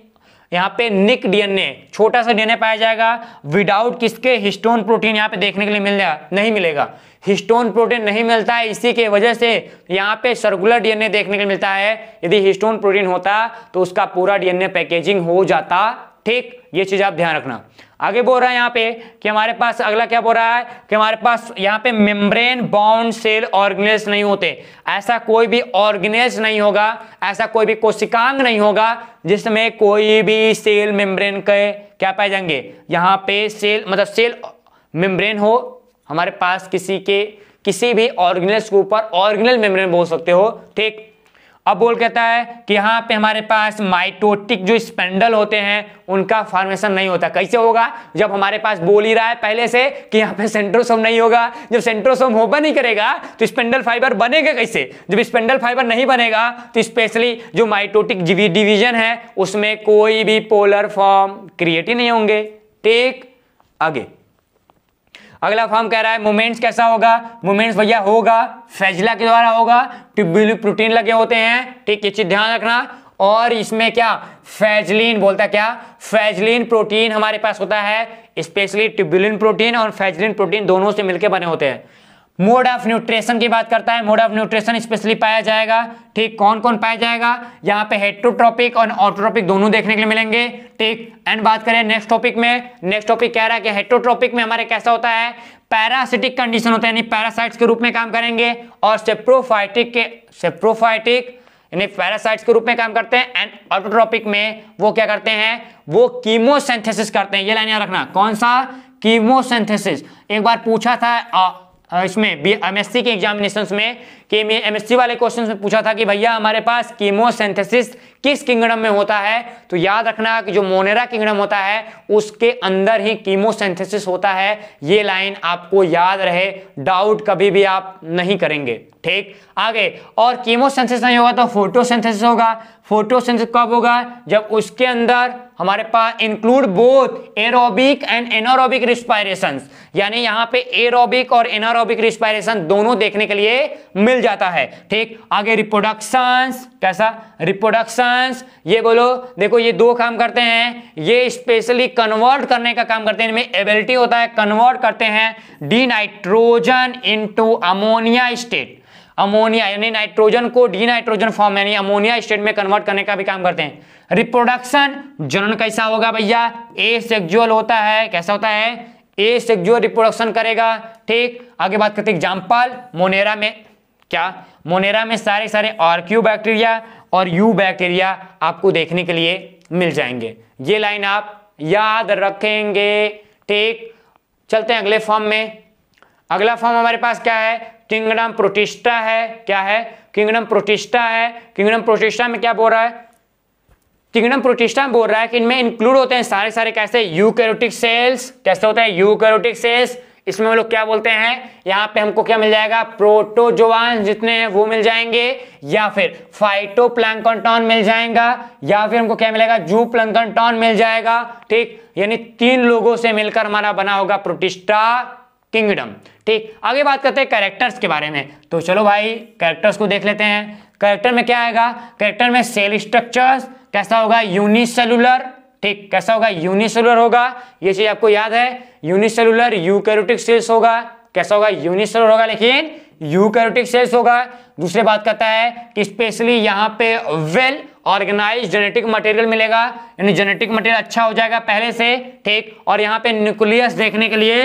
यहाँ पे निक डीएनए छोटा सा डीएनए पाया जाएगा विदाउट किसके हिस्टोन प्रोटीन यहाँ पे देखने के लिए मिल जाएगा नहीं मिलेगा हिस्टोन प्रोटीन नहीं मिलता है इसी के वजह से यहाँ पे सर्कुलर डीएनए देखने को मिलता है यदि हिस्टोन प्रोटीन होता तो उसका पूरा डीएनए पैकेजिंग हो जाता ठीक ये चीज आप ध्यान रखना आगे बोल रहा है यहाँ पे कि हमारे पास अगला क्या बोल रहा है कि हमारे पास यहाँ पे मेम्ब्रेन बाउंड सेल ऑर्गेनेज नहीं होते ऐसा कोई भी ऑर्गेनेज नहीं होगा ऐसा कोई भी कोशिकांग नहीं होगा जिसमें कोई भी सेल मेम्ब्रेन के क्या पाए जाएंगे यहाँ पे सेल मतलब सेल मेम्ब्रेन हो हमारे पास किसी के किसी भी ऑर्गेनल्स के ऊपर ऑर्गेनल मेम्ब्रेन बोल सकते हो ठीक अब बोल कहता है कि यहाँ पे हमारे पास माइटोटिक जो स्पेंडल होते हैं उनका फॉर्मेशन नहीं होता कैसे होगा जब हमारे पास बोल ही रहा है पहले से कि यहाँ पे सेंट्रोसोम नहीं होगा जब सेंट्रोसोम होगा नहीं करेगा तो स्पेंडल फाइबर बनेगा कैसे जब स्पेंडल फाइबर नहीं बनेगा तो स्पेशली जो माइटोटिक डिवीजन है उसमें कोई भी पोलर फॉर्म क्रिएट ही नहीं होंगे टेक आगे अगला फॉर्म कह रहा है मूवमेंट्स कैसा होगा मूवमेंट्स भैया होगा फैजला के द्वारा होगा ट्यूबुल प्रोटीन लगे होते हैं ठीक ये चीज ध्यान रखना और इसमें क्या फैजलिन बोलता क्या फैजलिन प्रोटीन हमारे पास होता है स्पेशली ट्यूबुलिन प्रोटीन और फैजलिन प्रोटीन दोनों से मिलकर बने होते हैं मोड ऑफ न्यूट्रिशन की बात करता है मोड ऑफ न्यूट्रिशन स्पेशली पाया जाएगा ठीक कौन कौन पाया जाएगा यहाँ पे हेट्रोट्रॉपिक और ऑटोट्रॉपिक दोनों देखने के लिए मिलेंगे ठीक एंड बात करें नेक्स्ट टॉपिक में नेक्स्ट टॉपिक कह रहा है कि हेट्रोट्रॉपिक में हमारे कैसा होता है पैरासिटिक कंडीशन होता है यानी पैरासाइट्स के रूप में काम करेंगे और सेप्रोफाइटिक के सेप्रोफाइटिक यानी पैरासाइट्स के रूप में काम करते हैं एंड ऑटोट्रॉपिक में वो क्या करते हैं वो कीमोसेंथेसिस करते हैं ये लाइन याद रखना कौन सा कीमोसेंथेसिस एक बार पूछा था इसमें बी एमएससी के एग्जामिनेशन में कि एमएससी वाले क्वेश्चन में पूछा था कि भैया हमारे पास कीमोसेंथेसिस किस किंगडम में होता है तो याद रखना कि जो मोनेरा किंगडम होता है उसके अंदर ही कीमोसेंथेसिस होता है ये लाइन आपको याद रहे डाउट कभी भी आप नहीं करेंगे ठीक आगे और कीमोसेंथेसिस नहीं होगा तो फोटोसेंथेसिस होगा फोटोसेंथेसिस कब होगा जब उसके अंदर हमारे पास include both aerobic and anaerobic respiration यानी यहां पे एरोबिक और एनारोबिक रिस्पायरेशन दोनों देखने के लिए मिल जाता है ठीक आगे रिप्रोडक्शन कैसा रिप्रोडक्शन ये बोलो देखो ये दो काम करते हैं ये स्पेशली कन्वर्ट करने का काम करते हैं इनमें एबिलिटी होता है कन्वर्ट करते हैं the nitrogen into ammonia state ammonia यानी नाइट्रोजन को डी नाइट्रोजन फॉर्म यानी अमोनिया स्टेट में कन्वर्ट करने का भी काम करते हैं रिप्रोडक्शन जनन कैसा होगा भैया ए सेक्जुअल होता है कैसा होता है ए सेक्जुअल रिप्रोडक्शन करेगा ठीक आगे बात करते एग्जाम्पल मोनेरा में क्या मोनेरा में सारे सारे आर्क्यू बैक्टीरिया और यू बैक्टीरिया आपको देखने के लिए मिल जाएंगे ये लाइन आप याद रखेंगे ठीक चलते हैं अगले फॉर्म में अगला फॉर्म हमारे पास क्या है किंगडम प्रोटिस्टा है क्या है किंगडम प्रोटिस्टा है किंगडम प्रोटिस्टा में क्या बोल रहा है किंगडम प्रोटिस्टा बोल रहा है कि इनमें इंक्लूड होते हैं सारे सारे कैसे यूकैरोटिक सेल्स कैसे होते हैं यूकैरोटिक सेल्स इसमें हम लोग क्या बोलते हैं यहाँ पे हमको क्या मिल जाएगा प्रोटोजोआन जितने हैं वो मिल जाएंगे या फिर फाइटो मिल जाएगा या फिर हमको क्या मिलेगा जू प्लैंकटॉन मिल जाएगा ठीक यानी तीन लोगों से मिलकर हमारा बना होगा प्रोटिस्टा किंगडम ठीक आगे बात करते हैं कैरेक्टर्स के बारे में तो चलो भाई कैरेक्टर्स को देख लेते हैं कैरेक्टर में क्या आएगा कैरेक्टर में सेल स्ट्रक्चर्स कैसा होगा यूनिसेलुलर ठीक कैसा होगा यूनिसेलुलर होगा ये चीज आपको याद है यूनिसेलुलर यूकैरियोटिक सेल्स होगा कैसा होगा यूनिसेलुलर होगा लेकिन यूकैरियोटिक सेल्स होगा दूसरी बात करता है कि स्पेशली यहाँ पे वेल ऑर्गेनाइज जेनेटिक मटेरियल मिलेगा यानी जेनेटिक मटेरियल अच्छा हो जाएगा पहले से ठीक और यहाँ पे न्यूक्लियस देखने के लिए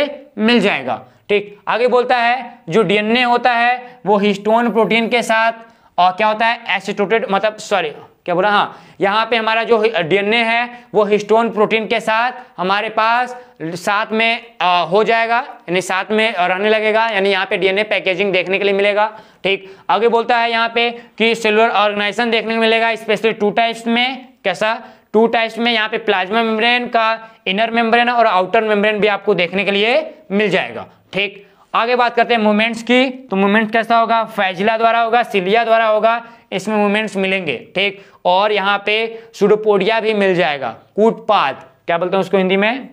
मिल जाएगा ठीक आगे बोलता है जो डीएनए होता है वो हिस्टोन प्रोटीन के साथ और क्या होता है एसिटोटेड मतलब सॉरी क्या बोला हाँ यहाँ पे हमारा जो डीएनए है वो हिस्टोन प्रोटीन के साथ हमारे पास साथ में आ, हो जाएगा यानी साथ में रहने लगेगा यानी यहाँ पे डीएनए पैकेजिंग देखने के लिए मिलेगा ठीक आगे बोलता है यहाँ पे कि सेलुलर ऑर्गेनाइजेशन देखने को मिलेगा स्पेशली टू टाइप्स में कैसा टू टाइप्स में यहाँ पे प्लाज्मा मेम्ब्रेन का इनर मेम्ब्रेन और आउटर मेम्ब्रेन भी आपको देखने के लिए मिल जाएगा ठीक आगे बात करते हैं मूवमेंट्स की तो मूवमेंट कैसा होगा फैजिला द्वारा होगा सिलिया द्वारा होगा इसमें मूवमेंट्स मिलेंगे ठीक और यहाँ पे सुडोपोडिया भी मिल जाएगा कूटपाद क्या बोलते हैं उसको हिंदी में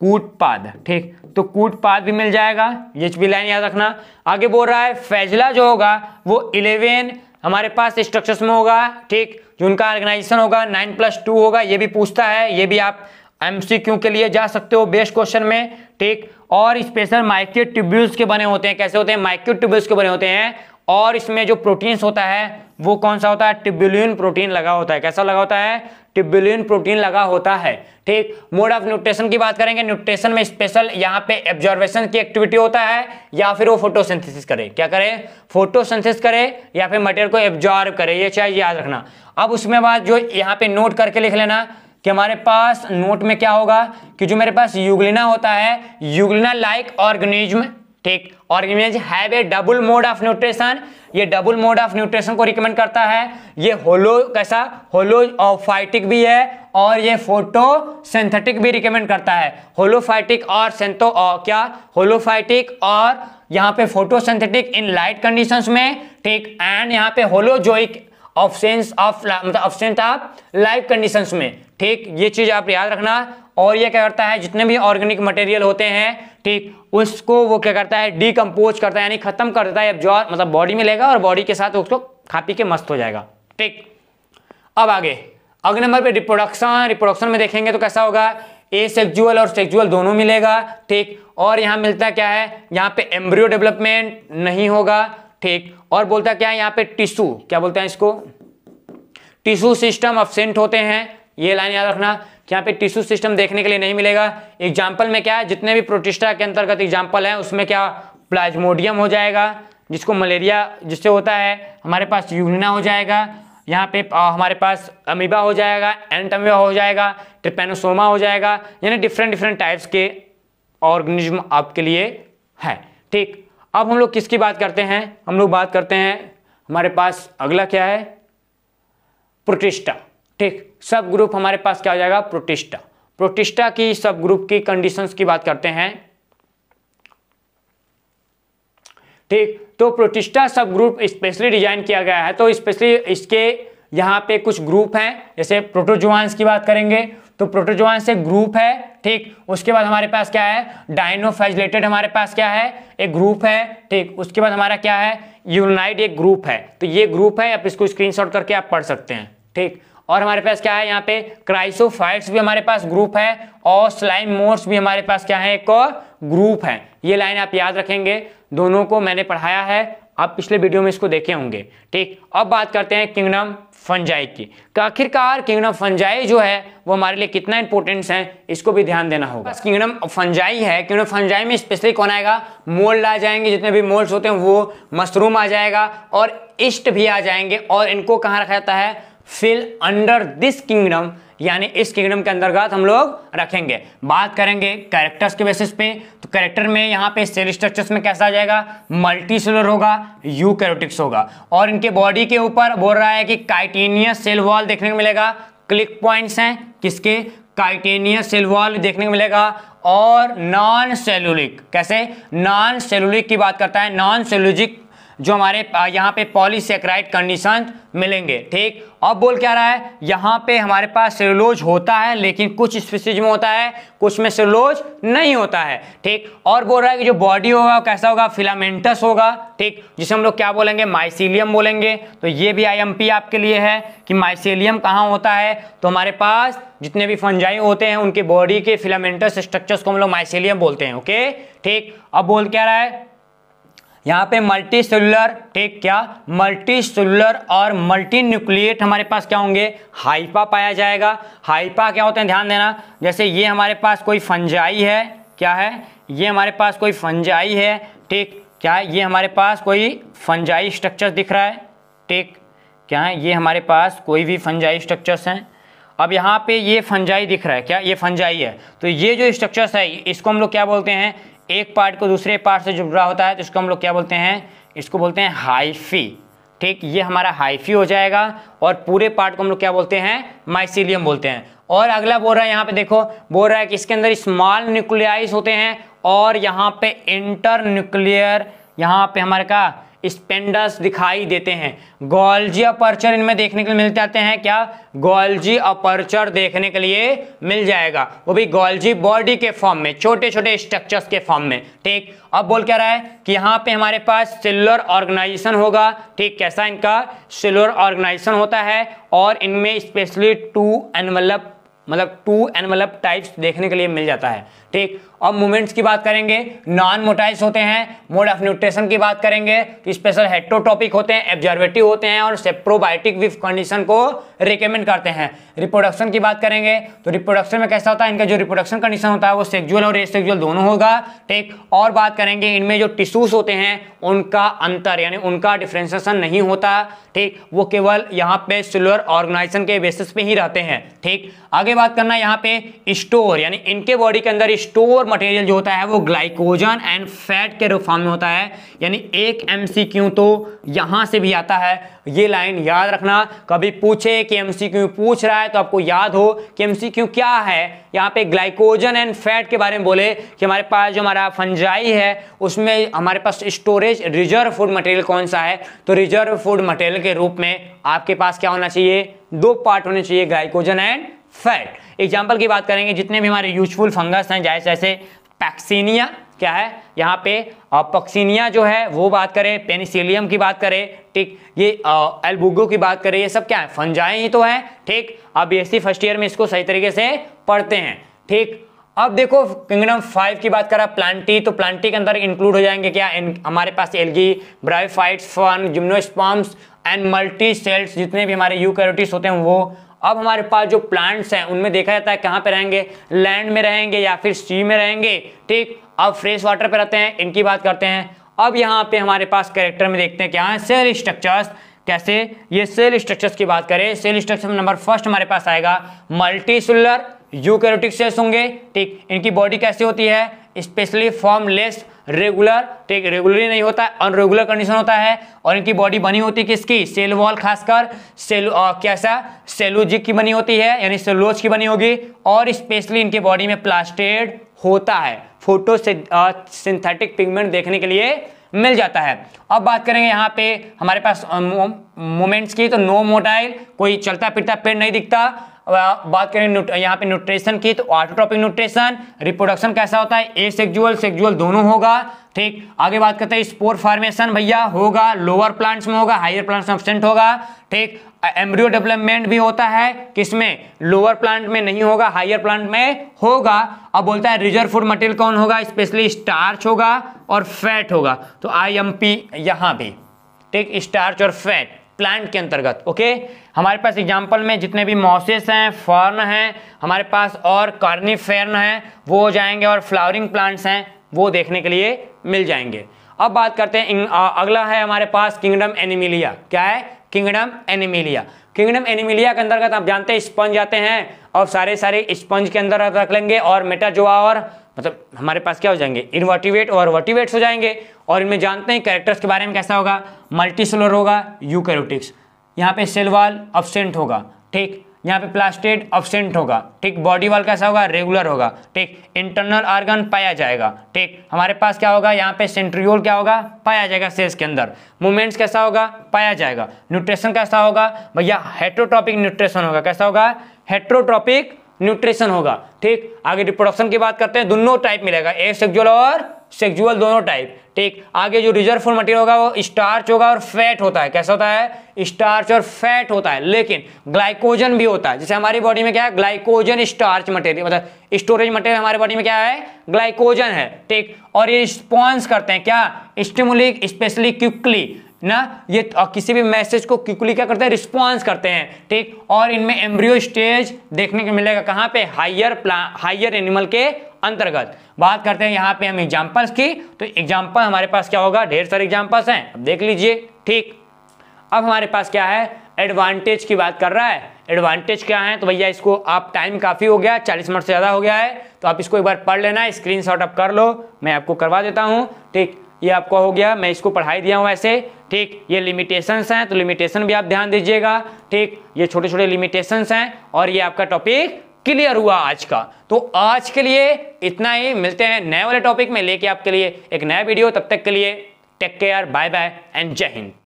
कूटपाद ठीक तो कूटपाद भी मिल जाएगा ये भी लाइन याद रखना आगे बोल रहा है फैजला जो होगा वो इलेवन हमारे पास स्ट्रक्चर्स में होगा ठीक जो उनका ऑर्गेनाइजेशन होगा नाइन प्लस टू होगा ये भी पूछता है ये भी आप एमसीक्यू के लिए जा सकते हो बेस्ट क्वेश्चन में ठीक और स्पेशल माइक्रो ट्यूब्यूल्स के बने होते हैं कैसे होते हैं माइक्रो ट्यूब्यूल्स के बने होते हैं और इसमें जो प्रोटीन्स होता है वो कौन सा होता है टिब्यूलिन प्रोटीन लगा होता है कैसा लगा होता है टिब्यूलिन प्रोटीन लगा होता है ठीक मोड ऑफ न्यूट्रेशन की बात करेंगे न्यूट्रेशन में स्पेशल यहाँ पे एब्जॉर्वेशन की एक्टिविटी होता है या फिर वो फोटोसिंथेसिस करे क्या करे फोटोसिंथेसिस करे या फिर मटेरियल को एब्जॉर्व करे ये चाहिए याद रखना अब उसमें बाद जो यहाँ पे नोट करके लिख लेना कि हमारे पास नोट में क्या होगा कि जो मेरे पास युगलिना होता है युगलिना लाइक ऑर्गेनिज्म ठीक organism have a double mode of nutrition ये डबल मोड ऑफ न्यूट्रिशन को रिकमेंड करता है ये होलो कैसा होलो फाइटिक भी है और ये फोटो सिंथेटिक भी रिकमेंड करता है होलोफाइटिक और सेंथो क्या होलोफाइटिक और यहाँ पे photo synthetic in light conditions में ठीक एंड यहाँ पे होलोजोइक ऑफ सेंस ऑफ मतलब absence of life conditions में ठीक ये चीज़ आप याद रखना और ये क्या करता है जितने भी ऑर्गेनिक मटेरियल होते हैं ठीक उसको वो क्या करता है डीकम्पोज करता है यानी खत्म कर देता है एब्जॉर्ब मतलब बॉडी में लेगा और बॉडी के साथ उसको खा पी के मस्त हो जाएगा ठीक अब आगे अगले नंबर पे रिप्रोडक्शन रिप्रोडक्शन में देखेंगे तो कैसा होगा ए सेक्जुअल और सेक्जुअल दोनों मिलेगा ठीक और यहाँ मिलता क्या है यहाँ पे एम्ब्रियो डेवलपमेंट नहीं होगा ठीक और बोलता क्या है यहाँ पे टिश्यू क्या बोलते हैं इसको टिश्यू सिस्टम अपसेंट होते हैं ये लाइन याद रखना कि यहाँ पे टिश्यू सिस्टम देखने के लिए नहीं मिलेगा एग्जाम्पल में क्या है जितने भी प्रोटिस्टा के अंतर्गत एग्जाम्पल हैं उसमें क्या प्लाज्मोडियम हो जाएगा जिसको मलेरिया जिससे होता है हमारे पास यूनिना हो जाएगा यहाँ पे आ, हमारे पास अमीबा हो जाएगा एंटमीबा हो जाएगा ट्रिपेनोसोमा हो जाएगा यानी डिफरेंट डिफरेंट टाइप्स के ऑर्गेनिज्म आपके लिए है ठीक अब हम लोग किसकी बात करते हैं हम लोग बात करते हैं हमारे पास अगला क्या है प्रोटिस्टा ठीक सब ग्रुप हमारे पास क्या हो जाएगा प्रोटिस्टा प्रोटिस्टा की सब ग्रुप की कंडीशंस की बात करते हैं ठीक तो प्रोटिस्टा सब ग्रुप स्पेशली डिजाइन किया गया है तो स्पेशली इसके यहाँ पे कुछ ग्रुप हैं जैसे प्रोटोजुआंस की बात करेंगे तो प्रोटोजुआंस एक ग्रुप है ठीक उसके बाद हमारे पास क्या है डायनोफेजलेटेड हमारे पास क्या है एक ग्रुप है ठीक उसके बाद हमारा क्या है यूनाइट एक ग्रुप है तो ये ग्रुप है आप इसको स्क्रीनशॉट करके आप पढ़ सकते हैं ठीक और हमारे पास क्या है यहाँ पे क्राइसोफाइट्स भी हमारे पास ग्रुप है और स्लाइम मोर्स भी हमारे पास क्या है एक ग्रुप है ये लाइन आप याद रखेंगे दोनों को मैंने पढ़ाया है आप पिछले वीडियो में इसको देखे होंगे ठीक अब बात करते हैं किंगडम फंजाई की आखिरकार किंगडम फंजाई जो है वो हमारे लिए कितना इंपॉर्टेंट है इसको भी ध्यान देना होगा किंगडम फंजाई है किंगडम फंजाई में स्पेशली कौन आएगा मोल्ड आ जाएंगे जितने भी मोल्ड होते हैं वो मशरूम आ जाएगा और इष्ट भी आ जाएंगे और इनको कहाँ रखा जाता है फिल अंडर दिस किंगडम यानी इस किंगडम के अंतर्गत हम लोग रखेंगे बात करेंगे कैरेक्टर्स के बेसिस पे तो कैरेक्टर में यहाँ पे सेल स्ट्रक्चर्स में कैसा आ जाएगा मल्टी सेलर होगा यू कैरोटिक्स होगा और इनके बॉडी के ऊपर बोल रहा है कि काइटेनियस सेल वॉल देखने को मिलेगा क्लिक पॉइंट्स हैं किसके काइटेनियस सेल वॉल देखने को मिलेगा और नॉन सेलुलिक कैसे नॉन सेलुलिक की बात करता है नॉन सेलुलिक जो हमारे यहाँ पे पॉलीसेक्राइड कंडीशन मिलेंगे ठीक अब बोल क्या रहा है यहाँ पे हमारे पास सेलुलोज होता है लेकिन कुछ स्पीसीज में होता है कुछ में सेलुलोज नहीं होता है ठीक और बोल रहा है कि जो बॉडी होगा वो कैसा होगा फिलामेंटस होगा ठीक जिसे हम लोग क्या बोलेंगे माइसिलियम बोलेंगे तो ये भी आई आपके लिए है कि माइसिलियम कहाँ होता है तो हमारे पास जितने भी फंजाई होते हैं उनके बॉडी के फिलामेंटस स्ट्रक्चर्स को हम लोग माइसिलियम बोलते हैं ओके ठीक अब बोल क्या रहा है यहाँ पे मल्टी सेलुलर ठीक क्या मल्टी सेलुलर और मल्टी न्यूक्लिएट हमारे पास क्या होंगे हाइपा पाया जाएगा हाइपा क्या होते हैं ध्यान देना जैसे ये हमारे पास कोई फंजाई है क्या है ये हमारे पास कोई फंजाई है ठीक क्या है ये हमारे पास कोई फंजाई स्ट्रक्चर दिख रहा है ठीक क्या है ये हमारे पास कोई भी फंजाई स्ट्रक्चर्स हैं अब यहाँ पे ये फंजाई दिख रहा है क्या ये फंजाई है तो ये जो स्ट्रक्चर्स है इसको हम लोग क्या बोलते हैं एक पार्ट को दूसरे पार्ट से जुड़ रहा होता है तो इसको हम लोग क्या बोलते हैं इसको बोलते हैं हाइफी ठीक ये हमारा हाइफी हो जाएगा और पूरे पार्ट को हम लोग क्या बोलते हैं माइसिलियम बोलते हैं और अगला बोल रहा है यहाँ पे देखो बोल रहा है कि इसके अंदर स्मॉल न्यूक्लियाइस होते हैं और यहाँ पे इंटर न्यूक्लियर यहाँ पे हमारे का स्पेंडस दिखाई देते हैं गोल्जी अपर्चर इनमें देखने के लिए मिल जाते हैं क्या गोल्जी अपर्चर देखने के लिए मिल जाएगा वो भी गोल्जी बॉडी के फॉर्म में छोटे छोटे स्ट्रक्चर्स के फॉर्म में ठीक अब बोल क्या रहा है कि यहाँ पे हमारे पास सेलुलर ऑर्गेनाइजेशन होगा ठीक कैसा इनका सेलुलर ऑर्गेनाइजेशन होता है और इनमें स्पेशली टू एनवलप मतलब टू एनवलप टाइप्स देखने के लिए मिल जाता है ठीक और मूवमेंट्स की बात करेंगे नॉन मोटाइल्स होते हैं मोड ऑफ न्यूट्रिशन की बात करेंगे तो स्पेशल हेट्रोटॉपिक होते हैं एब्जर्वेटिव होते हैं और सेप्रोबायोटिक विफ कंडीशन को रिकमेंड करते हैं रिप्रोडक्शन की बात करेंगे तो रिप्रोडक्शन में कैसा होता है इनका जो रिप्रोडक्शन कंडीशन होता है वो सेक्जुअल और एसेक्जुअल दोनों होगा ठीक और बात करेंगे इनमें जो टिश्यूज होते हैं उनका अंतर यानी उनका डिफ्रेंसिएशन नहीं होता ठीक वो केवल यहाँ पे सेलुलर ऑर्गेनाइजेशन के बेसिस पे ही रहते हैं ठीक आगे बात करना यहाँ पे स्टोर यानी इनके बॉडी के अंदर स्टोर मटेरियल जो होता है वो ग्लाइकोजन एंड फैट के रूप में होता है यानी एक एमसीक्यू तो यहाँ से भी आता है ये लाइन याद रखना कभी पूछे कि एमसीक्यू पूछ रहा है तो आपको याद हो कि एमसीक्यू क्या है यहाँ पे ग्लाइकोजन एंड फैट के बारे में बोले कि हमारे पास जो हमारा फंजाई है उसमें हमारे पास स्टोरेज रिजर्व फूड मटेरियल कौन सा है तो रिजर्व फूड मटेरियल के रूप में आपके पास क्या होना चाहिए दो पार्ट होने चाहिए ग्लाइकोजन एंड फैट एग्जाम्पल की बात करेंगे जितने भी हमारे यूजफुल फंगस हैं जैसे जैसे पैक्सीनिया क्या है यहाँ पे पक्सीनिया जो है वो बात करें पेनिसिलियम की बात करें ठीक ये एल्बुगो की बात करें ये सब क्या है फंजाएं ही तो है ठीक अब बी फर्स्ट ईयर में इसको सही तरीके से पढ़ते हैं ठीक अब देखो किंगडम फाइव की बात करा प्लांटी तो प्लांटी के अंदर इंक्लूड हो जाएंगे क्या इन, हमारे पास algae bryophytes fern gymnosperms and multi cells जितने भी हमारे यू होते हैं वो अब हमारे पास जो प्लांट्स हैं उनमें देखा जाता है कहाँ पे रहेंगे लैंड में रहेंगे या फिर सी में रहेंगे ठीक अब फ्रेश वाटर पे रहते हैं इनकी बात करते हैं अब यहाँ पे हमारे पास कैरेक्टर में देखते हैं क्या है सेल स्ट्रक्चर्स कैसे ये सेल स्ट्रक्चर्स की बात करें सेल स्ट्रक्चर नंबर फर्स्ट हमारे पास आएगा मल्टीसुलर यू सेल्स होंगे ठीक इनकी बॉडी कैसी होती है स्पेशली फॉर्मलेस रेगुलर ठीक ही नहीं होता है अनरेगुलर कंडीशन होता है और इनकी बॉडी बनी होती है किसकी सेल वॉल खासकर सेल कैसा सेलोजिक की बनी होती है यानी सेलोज की बनी होगी और स्पेशली इनके बॉडी में प्लास्टेड होता है फोटो सिंथेटिक पिगमेंट देखने के लिए मिल जाता है अब बात करेंगे यहाँ पे हमारे पास मोमेंट्स की तो नो मोटाइल कोई चलता फिरता पेड़ नहीं दिखता बात करें यहाँ पे न्यूट्रेशन की तो ऑटोट्रॉपिक न्यूट्रेशन रिप्रोडक्शन कैसा होता है ए सेक्जुअल सेक्जुअल दोनों होगा ठीक आगे बात करते हैं स्पोर फॉर्मेशन भैया होगा लोअर प्लांट्स में होगा हायर प्लांट्स में ऑब्सेंट होगा ठीक एम्ब्रियो डेवलपमेंट भी होता है किसमें लोअर प्लांट में नहीं होगा हायर प्लांट में होगा अब बोलता है रिजर्व फूड मटेरियल कौन होगा स्पेशली स्टार्च होगा और फैट होगा तो आई एम पी यहाँ भी ठीक स्टार्च और फैट प्लांट के अंतर्गत ओके हमारे पास एग्जाम्पल में जितने भी मॉसेस हैं फर्न हैं हमारे पास और कार्निफेर्न हैं वो हो जाएंगे और फ्लावरिंग प्लांट्स हैं वो देखने के लिए मिल जाएंगे अब बात करते हैं अगला है हमारे पास किंगडम एनिमिलिया क्या है किंगडम एनिमिलिया किंगडम एनिमिलिया के अंतर्गत आप जानते हैं स्पंज आते हैं और सारे सारे स्पंज के अंदर रख लेंगे और मेटाजोआ और मतलब हमारे पास क्या हो जाएंगे इनवर्टिवेट और वर्टिवेट्स हो जाएंगे और इनमें जानते हैं कैरेक्टर्स के बारे में कैसा होगा मल्टी सेलर होगा यूकैरियोटिक्स यहाँ पे सेल वाल ऑब्सेंट होगा ठीक यहाँ पे प्लास्टेड ऑब्सेंट होगा ठीक बॉडी वाल कैसा होगा रेगुलर होगा ठीक इंटरनल आर्गन पाया जाएगा ठीक हमारे पास क्या होगा यहाँ पे सेंट्रियोल क्या होगा पाया जाएगा सेल्स के अंदर मूवमेंट्स कैसा होगा पाया जाएगा न्यूट्रिशन कैसा होगा भैया हेट्रोट्रॉपिक न्यूट्रिशन होगा कैसा होगा हेट्रोट्रॉपिक न्यूट्रिशन होगा ठीक आगे रिप्रोडक्शन की बात करते हैं दोनों टाइप मिलेगा ए सेक्जुअल और सेक्जुअल दोनों टाइप ठीक आगे जो रिजर्व फॉर मटेरियल होगा वो स्टार्च होगा और फैट होता है कैसा होता है स्टार्च और फैट होता है लेकिन ग्लाइकोजन भी होता है जैसे हमारी बॉडी में क्या है ग्लाइकोजन स्टार्च मटेरियल मतलब स्टोरेज मटेरियल हमारे बॉडी में क्या है ग्लाइकोजन है ठीक और ये रिस्पॉन्स करते हैं क्या स्टिमुलिक स्पेशली क्विकली ना ये किसी भी मैसेज को क्विकली क्या करते हैं रिस्पॉन्स करते हैं ठीक और इनमें एम्ब्रियो स्टेज देखने को मिलेगा कहाँ पे हायर प्ला हायर एनिमल के अंतर्गत बात करते हैं यहाँ पे हम एग्जाम्पल्स की तो एग्जाम्पल हमारे पास क्या होगा ढेर सारे एग्जाम्पल्स हैं अब देख लीजिए ठीक अब हमारे पास क्या है एडवांटेज की बात कर रहा है एडवांटेज क्या है तो भैया इसको आप टाइम काफ़ी हो गया चालीस मिनट से ज़्यादा हो गया है तो आप इसको एक बार पढ़ लेना स्क्रीन शॉट आप कर लो मैं आपको करवा देता हूँ ठीक ये आपका हो गया मैं इसको पढ़ाई दिया हूँ ऐसे ठीक ये लिमिटेशंस हैं तो लिमिटेशन भी आप ध्यान दीजिएगा ठीक ये छोटे छोटे लिमिटेशंस हैं और ये आपका टॉपिक क्लियर हुआ आज का तो आज के लिए इतना ही मिलते हैं नए वाले टॉपिक में लेके आपके लिए एक नया वीडियो तब तक के लिए take care bye bye and जय हिंद